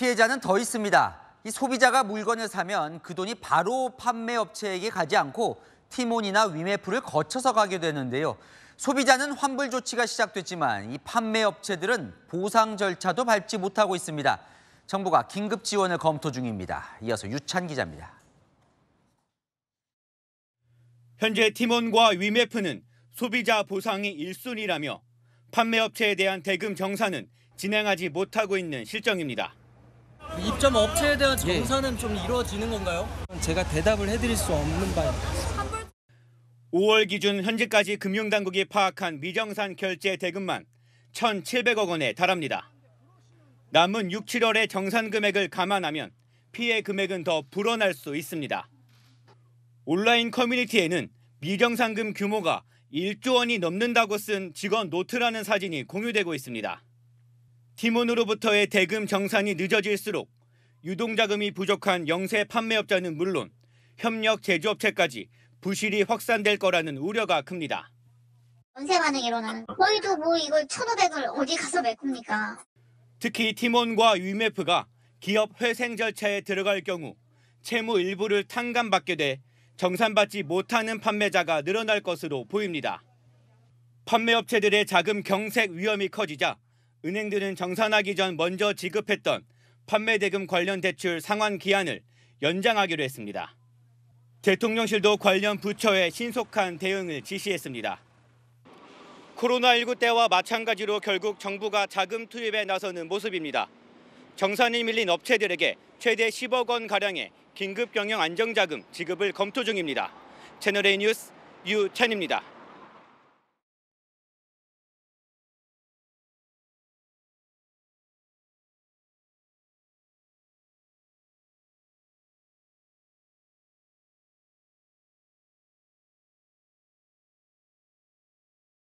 피해자는 더 있습니다. 이 소비자가 물건을 사면 그 돈이 바로 판매업체에게 가지 않고 티몬이나 위메프를 거쳐서 가게 되는데요. 소비자는 환불 조치가 시작됐지만 이 판매업체들은 보상 절차도 밟지 못하고 있습니다. 정부가 긴급 지원을 검토 중입니다. 이어서 유찬 기자입니다. 현재 티몬과 위메프는 소비자 보상이 1순위라며 판매업체에 대한 대금 정산은 진행하지 못하고 있는 실정입니다. 입점 업체에 대한 예. 정산은 예. 좀 이루어지는 건가요? 제가 대답을 해드릴 수 없는 바입니다. 5월 기준 현재까지 금융당국이 파악한 미정산 결제 대금만 1,700억 원에 달합니다. 남은 6, 7월의 정산 금액을 감안하면 피해 금액은 더 불어날 수 있습니다. 온라인 커뮤니티에는 미정상금 규모가 1조 원이 넘는다고 쓴 직원 노트라는 사진이 공유되고 있습니다. 티몬으로부터의 대금 정산이 늦어질수록 유동자금이 부족한 영세 판매업자는 물론 협력 제조업체까지 부실이 확산될 거라는 우려가 큽니다. 연세 반응이로는 저희도 뭐 이걸 1,500을 어디 가서 메꿉니까? 특히 티몬과 위메프가 기업 회생 절차에 들어갈 경우 채무 일부를 탕감받게 돼 정산받지 못하는 판매자가 늘어날 것으로 보입니다. 판매업체들의 자금 경색 위험이 커지자 은행들은 정산하기 전 먼저 지급했던 판매 대금 관련 대출 상환 기한을 연장하기로 했습니다. 대통령실도 관련 부처에 신속한 대응을 지시했습니다. 코로나19 때와 마찬가지로 결국 정부가 자금 투입에 나서는 모습입니다. 정산이 밀린 업체들에게 최대 10억 원 가량의 긴급 경영 안정자금 지급을 검토 중입니다. 채널A 뉴스 유찬입니다.